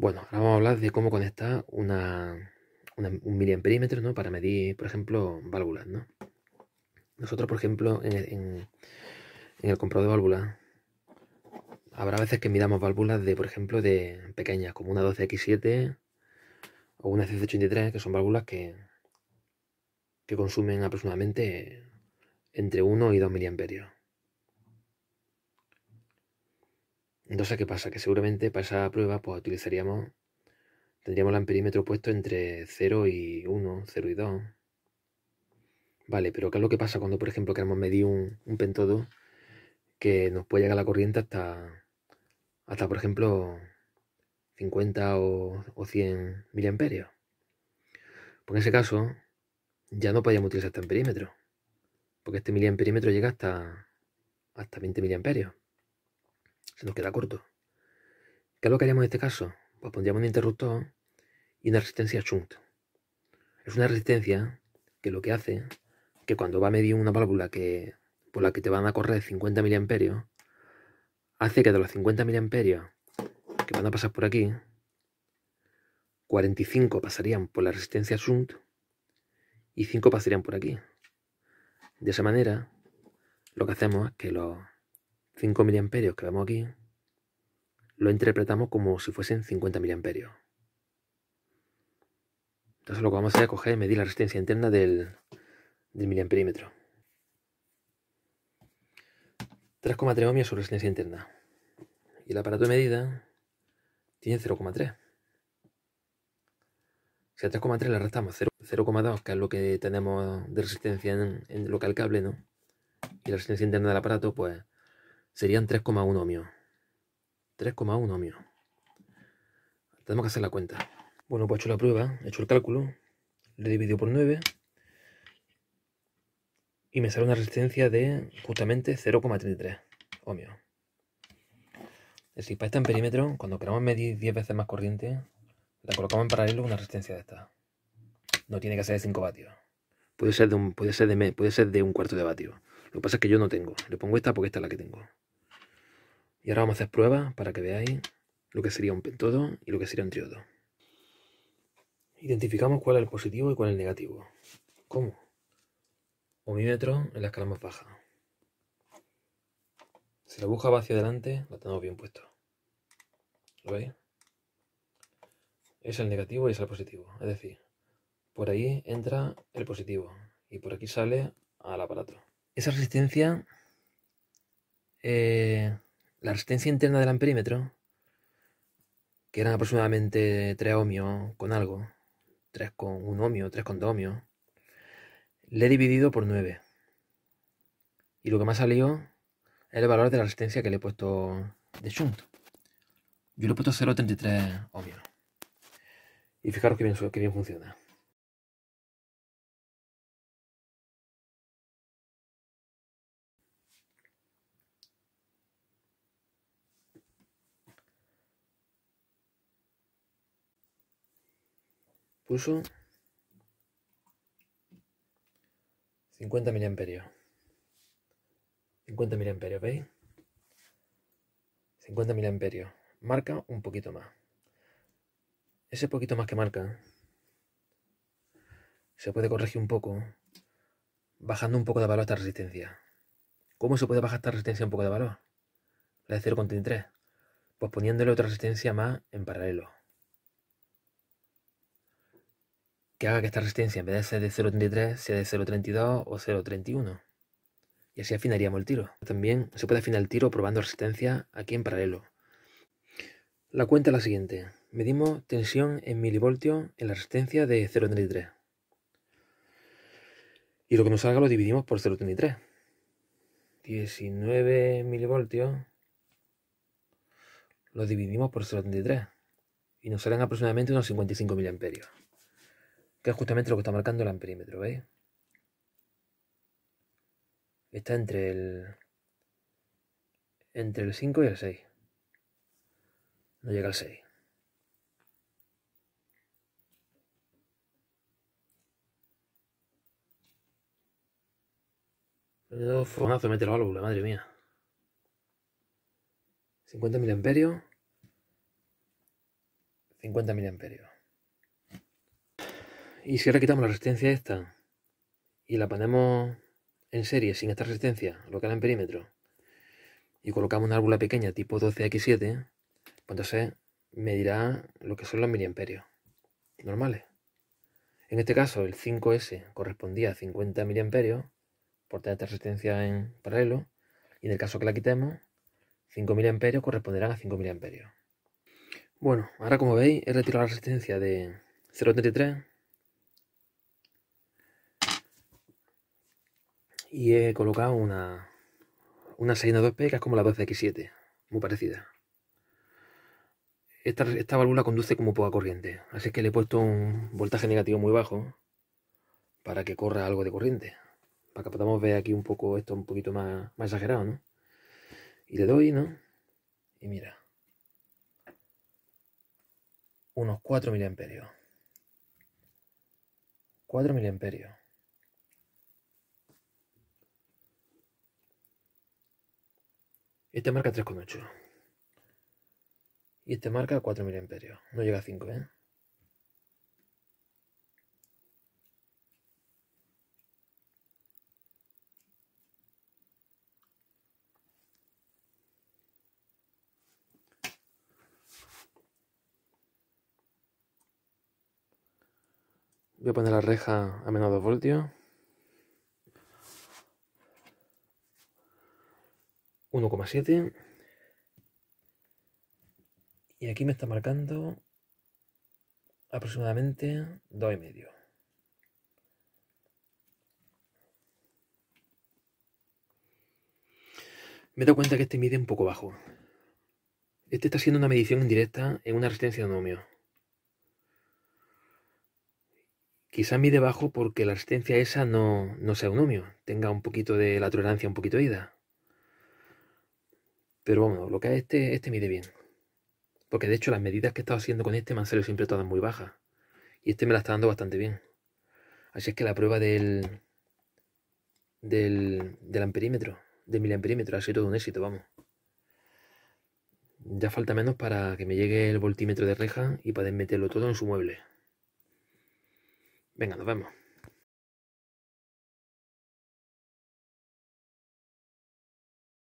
Bueno, ahora vamos a hablar de cómo conectar un miliamperímetro ¿no? para medir, por ejemplo, válvulas. Nosotros, por ejemplo, en el, comprado de válvulas, habrá veces que midamos válvulas de, por ejemplo, de pequeñas, como una 12X7 o una CC83, que son válvulas que, que consumen aproximadamente entre 1 y 2 miliamperios. Entonces, ¿qué pasa? Que seguramente para esa prueba pues utilizaríamos, tendríamos el amperímetro puesto entre 0 y 1, 0 y 2. Vale, pero ¿qué es lo que pasa cuando, por ejemplo, queremos medir un, un pentodo que nos puede llegar la corriente hasta, hasta por ejemplo, 50 o, 100 miliamperios? Pues en ese caso, ya no podríamos utilizar este amperímetro, porque este miliamperímetro llega hasta, hasta 20 miliamperios se nos queda corto. ¿Qué es lo que haríamos en este caso? Pues pondríamos un interruptor y una resistencia shunt. Es una resistencia que lo que hace que cuando va a medir una válvula que por la que te van a correr 50 mA hace que de los 50 mA que van a pasar por aquí, 45 pasarían por la resistencia shunt y 5 pasarían por aquí. De esa manera, lo que hacemos es que los 5 miliamperios que vemos aquí, lo interpretamos como si fuesen 50 miliamperios. Entonces lo que vamos a hacer es coger y medir la resistencia interna del, del miliamperímetro. 3,3 ohmios su resistencia interna. Y el aparato de medida tiene 0,3. Si a 3,3 le restamos 0,2, que es lo que tenemos de resistencia en, lo que al cable, ¿no? Y la resistencia interna del aparato, pues Serían 3,1 ohmios. 3,1 ohmios. Tenemos que hacer la cuenta. Bueno, pues he hecho la prueba, he hecho el cálculo, le dividido por 9 y me sale una resistencia de justamente 0,33 ohmios. Es decir, para en este perímetro cuando queramos medir 10 veces más corriente, la colocamos en paralelo una resistencia de esta. No tiene que ser de 5 vatios. Puede ser de un, puede ser puede ser de un cuarto de vatio. Lo que pasa es que yo no tengo. Le pongo esta porque esta es la que tengo. Y ahora vamos a hacer pruebas para que veáis lo que sería un pentodo y lo que sería un triodo. Identificamos cuál es el positivo y cuál es el negativo. ¿Cómo? Omímetro en la escala más baja. Si la aguja va hacia adelante, la tenemos bien puesto. ¿Lo veis? Es el negativo y es el positivo. Es decir, por ahí entra el positivo y por aquí sale al aparato. Esa resistencia eh, la resistencia interna del amperímetro, que eran aproximadamente 3 ohmios con algo, 3 con 1 ohmio, 3 con 2 ohmios, le he dividido por 9. Y lo que me ha salido es el valor de la resistencia que le he puesto de shunt. Yo le he puesto 0,33 ohmios. Y fijaros que que bien funciona. Incluso 50 miliamperios. 50 miliamperios, ¿veis? 50 miliamperios. Marca un poquito más. Ese poquito más que marca se puede corregir un poco bajando un poco de valor esta resistencia. ¿Cómo se puede bajar esta resistencia un poco de valor? La de 0,33. Pues poniéndole otra resistencia más en paralelo. que haga que esta resistencia en vez de ser de 0.33 sea de 0.32 o 0.31. Y así afinaríamos el tiro. También se puede afinar el tiro probando resistencia aquí en paralelo. La cuenta es la siguiente. Medimos tensión en milivoltios en la resistencia de 0.33. Y lo que nos salga lo dividimos por 0.33. 19 milivoltios lo dividimos por 0.33 y nos salen aproximadamente unos 55 miliamperios que es justamente lo que está marcando el amperímetro, ¿veis? Está entre el entre el 5 y el 6. No llega al 6. Menudo fogonazo mete la válvula, madre mía. 50 miliamperios. 50 miliamperios. ¿Y si ahora quitamos la resistencia esta y la ponemos en serie sin esta resistencia, local en perímetro, y colocamos una válvula pequeña tipo 12X7, pues entonces medirá lo que son los miliamperios normales. En este caso el 5S correspondía a 50 miliamperios por tener esta resistencia en paralelo, y en el caso que la quitemos, 5 miliamperios corresponderán a 5 miliamperios. Bueno, ahora como veis he retirado la resistencia de 0.33 y he colocado una, una 2 p que es como la 12X7, muy parecida. Esta, esta válvula conduce como poca corriente, así que le he puesto un voltaje negativo muy bajo para que corra algo de corriente, para que podamos ver aquí un poco esto un poquito más, más exagerado, ¿no? Y le doy, ¿no? Y mira, unos 4 miliamperios. 4 miliamperios. Este marca 3,8. Y este marca 4.000 amperios. No llega a 5, ¿eh? Voy a poner la reja a menos 2 voltios. 1,7. Y aquí me está marcando aproximadamente 2,5. Me he dado cuenta que este mide un poco bajo. Este está siendo una medición indirecta en una resistencia de ohmio. Quizá mide bajo porque la resistencia esa no, sea un ohmio, tenga un poquito de la tolerancia un poquito ida. Pero bueno, lo que es este, este mide bien. Porque de hecho las medidas que he estado haciendo con este me han salido siempre todas muy bajas. Y este me la está dando bastante bien. Así es que la prueba del, del, del amperímetro, del miliamperímetro, ha sido todo un éxito, vamos. Ya falta menos para que me llegue el voltímetro de reja y poder meterlo todo en su mueble. Venga, nos vemos.